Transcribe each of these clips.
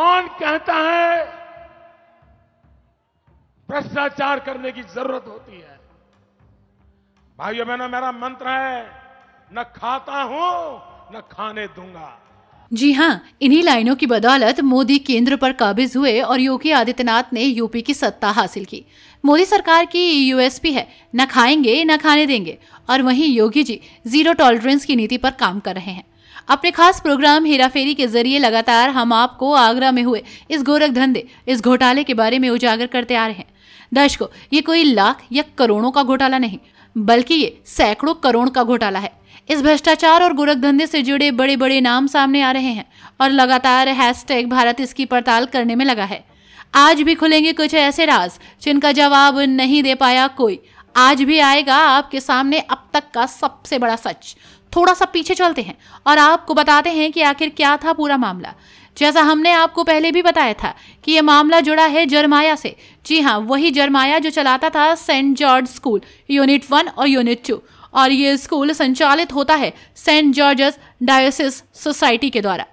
कौन कहता है भ्रष्टाचार करने की जरूरत होती है भाइयों बहनों मेरा मंत्र है न खाता हूं न खाने दूंगा जी हाँ इन्हीं लाइनों की बदौलत मोदी केंद्र पर काबिज हुए और योगी आदित्यनाथ ने यूपी की सत्ता हासिल की मोदी सरकार की यूएसपी है न खाएंगे न खाने देंगे और वहीं योगी जी जीरो टॉलरेंस की नीति पर काम कर रहे हैं अपने खास प्रोग्राम हेराफेरी के जरिए लगातार हम आपको आगरा में हुए इस गोरख धंधे इस घोटाले के बारे में उजागर करते आ रहे हैं दर्शकों ये कोई लाख या करोड़ों का घोटाला नहीं बल्कि ये सैकड़ों करोड़ का घोटाला है इस भ्रष्टाचार और गोरख धंधे से जुड़े बड़े बड़े नाम सामने आ रहे हैं और लगातार हैशटैग भारत इसकी पड़ताल करने में लगा है आज भी खुलेंगे कुछ ऐसे राज जिनका जवाब नहीं दे पाया कोई आज भी आएगा आपके सामने अब तक का सबसे बड़ा सच थोड़ा सा पीछे चलते हैं और आपको बताते हैं कि आखिर क्या था पूरा मामला जैसा हमने आपको पहले भी बताया था कि यह मामला जुड़ा है जरमाया से जी हाँ वही जरमाया जो चलाता था Saint George school unit one और यूनिट टू और ये स्कूल संचालित होता है सेंट जॉर्जस डायोसिस सोसाइटी के द्वारा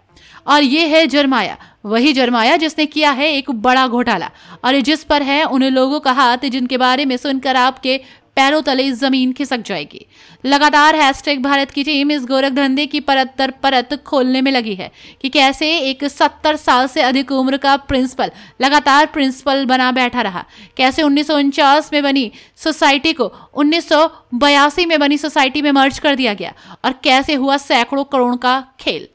और ये है जरमाया वही जरमाया जिसने किया है एक बड़ा घोटाला और जिस पर है उन लोगों का हाथ जिनके बारे में सुनकर आपके पैरों तले जमीन खिसक जाएगी लगातार हैशटैग भारत की टीम इस गोरख धंधे की परत दर परत खोलने में लगी है कि कैसे एक सत्तर साल से अधिक उम्र का प्रिंसिपल लगातार प्रिंसिपल बना बैठा रहा कैसे उन्नीस में बनी सोसाइटी को उन्नीस में बनी सोसाइटी में मर्ज कर दिया गया और कैसे हुआ सैकड़ों करोड़ का खेल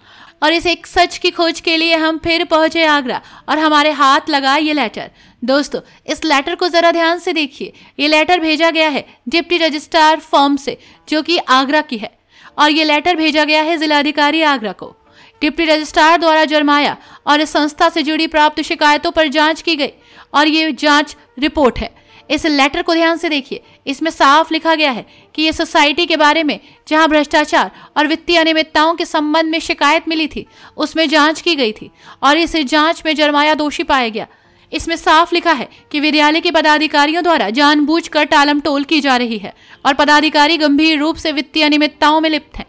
और इस एक सच की खोज के लिए हम फिर पहुंचे आगरा और हमारे हाथ लगा ये लेटर दोस्तों इस लेटर को ज़रा ध्यान से देखिए ये लेटर भेजा गया है डिप्टी रजिस्ट्रार फॉर्म से जो कि आगरा की है और ये लेटर भेजा गया है जिलाधिकारी आगरा को डिप्टी रजिस्ट्रार द्वारा जुर्माया और इस संस्था से जुड़ी प्राप्त शिकायतों पर जांच की गई और ये जांच रिपोर्ट है इस लेटर को ध्यान से देखिए इसमें साफ लिखा गया है कि ये सोसाइटी के बारे में जहां भ्रष्टाचार और वित्तीय अनियमितताओं के संबंध में शिकायत मिली थी उसमें जांच की गई थी और इस जांच में जरमाया दोषी पाया गया इसमें साफ लिखा है कि विद्यालय के पदाधिकारियों द्वारा जानबूझकर टालम टोल की जा रही है और पदाधिकारी गंभीर रूप से वित्तीय अनियमितताओं में लिप्त हैं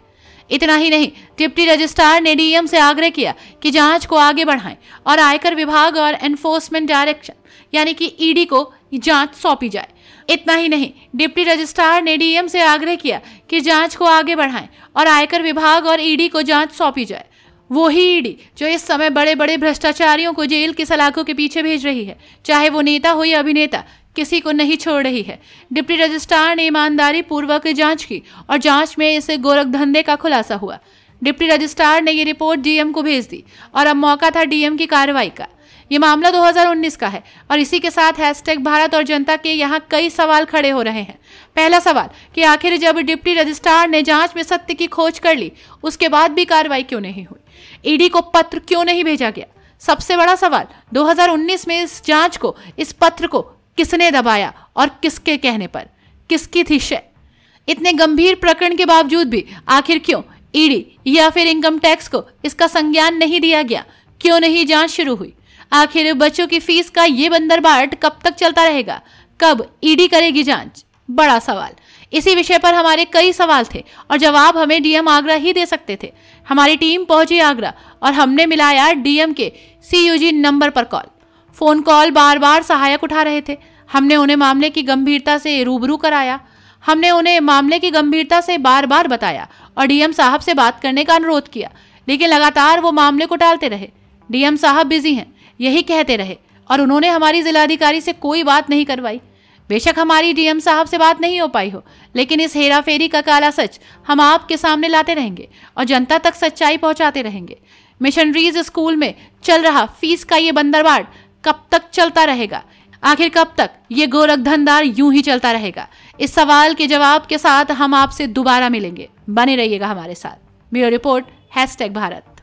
इतना ही नहीं डिप्टी रजिस्ट्रार ने डीएम से आग्रह किया कि जांच को आगे बढ़ाएं और आयकर विभाग और एनफोर्समेंट डायरेक्शन यानी कि ईडी को जांच सौंपी जाए इतना ही नहीं डिप्टी रजिस्ट्रार ने डीएम से आग्रह किया कि जांच को आगे बढ़ाएं और आयकर विभाग और ईडी को जांच सौंपी जाए वो ईडी जो इस समय बड़े बड़े भ्रष्टाचारियों को जेल के सलाखों के पीछे भेज रही है चाहे वो नेता हो या अभिनेता किसी को नहीं छोड़ रही है डिप्टी रजिस्ट्रार ने ईमानदारी पूर्वक जांच की और जांच में इस गोरख धंधे का खुलासा हुआ डिप्टी रजिस्ट्रार ने ये रिपोर्ट डीएम को भेज दी और अब मौका था डीएम की कार्रवाई का ये मामला 2019 का है और इसी के साथ हैशटैग भारत और जनता के यहाँ कई सवाल खड़े हो रहे हैं पहला सवाल कि आखिर जब डिप्टी रजिस्ट्रार ने जांच में सत्य की खोज कर ली उसके बाद भी कार्रवाई क्यों नहीं हुई ईडी e को पत्र क्यों नहीं भेजा गया सबसे बड़ा सवाल 2019 में इस जांच को इस पत्र को किसने दबाया और किसके कहने पर किसकी थी शय इतने गंभीर प्रकरण के बावजूद भी आखिर क्यों ईडी e या फिर इनकम टैक्स को इसका संज्ञान नहीं दिया गया क्यों नहीं जांच शुरू हुई आखिर बच्चों की फीस का ये बंदरबाट कब तक चलता रहेगा कब ईडी e करेगी जांच बड़ा सवाल इसी विषय पर हमारे कई सवाल थे और जवाब हमें डीएम आगरा ही दे सकते थे हमारी टीम पहुंची आगरा और हमने मिलाया डीएम के सीयूजी नंबर पर कॉल फोन कॉल बार बार सहायक उठा रहे थे हमने उन्हें मामले की गंभीरता से रूबरू कराया हमने उन्हें मामले की गंभीरता से बार बार बताया और डीएम साहब से बात करने का अनुरोध किया लेकिन लगातार वो मामले को टालते रहे डीएम साहब बिजी हैं यही कहते रहे और उन्होंने हमारी जिलाधिकारी से कोई बात नहीं करवाई बेशक हमारी डीएम साहब से बात नहीं हो पाई हो लेकिन इस हेरा फेरी का काला सच हम आपके सामने लाते रहेंगे और जनता तक सच्चाई पहुंचाते रहेंगे मिशनरीज स्कूल में चल रहा फीस का ये बंदरबाड़ कब तक चलता रहेगा आखिर कब तक ये गोरखधनदार यूं ही चलता रहेगा इस सवाल के जवाब के साथ हम आपसे दोबारा मिलेंगे बने रहिएगा हमारे साथ ब्यूरो रिपोर्ट हैश भारत